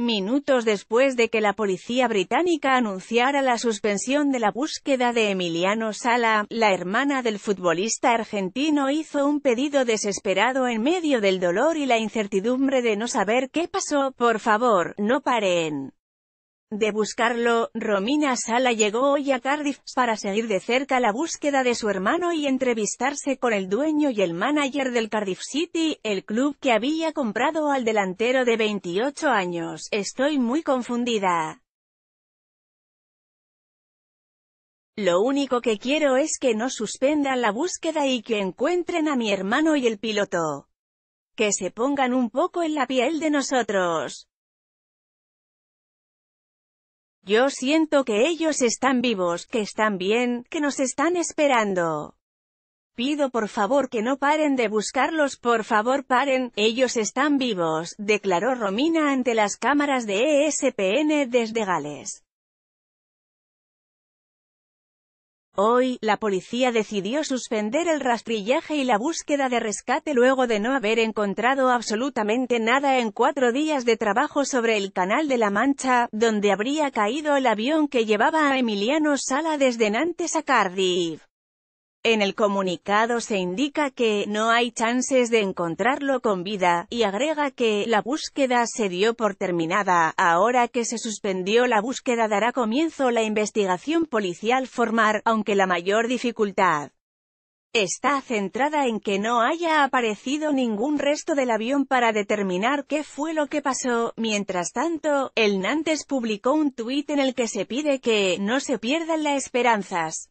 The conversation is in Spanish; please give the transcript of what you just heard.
Minutos después de que la policía británica anunciara la suspensión de la búsqueda de Emiliano Sala, la hermana del futbolista argentino hizo un pedido desesperado en medio del dolor y la incertidumbre de no saber qué pasó, por favor, no paren. De buscarlo, Romina Sala llegó hoy a Cardiff, para seguir de cerca la búsqueda de su hermano y entrevistarse con el dueño y el manager del Cardiff City, el club que había comprado al delantero de 28 años. Estoy muy confundida. Lo único que quiero es que no suspendan la búsqueda y que encuentren a mi hermano y el piloto. Que se pongan un poco en la piel de nosotros. Yo siento que ellos están vivos, que están bien, que nos están esperando. Pido por favor que no paren de buscarlos, por favor paren, ellos están vivos, declaró Romina ante las cámaras de ESPN desde Gales. Hoy, la policía decidió suspender el rastrillaje y la búsqueda de rescate luego de no haber encontrado absolutamente nada en cuatro días de trabajo sobre el Canal de la Mancha, donde habría caído el avión que llevaba a Emiliano Sala desde Nantes a Cardiff. En el comunicado se indica que no hay chances de encontrarlo con vida, y agrega que la búsqueda se dio por terminada. Ahora que se suspendió la búsqueda dará comienzo la investigación policial formar, aunque la mayor dificultad está centrada en que no haya aparecido ningún resto del avión para determinar qué fue lo que pasó. Mientras tanto, el Nantes publicó un tuit en el que se pide que no se pierdan las esperanzas.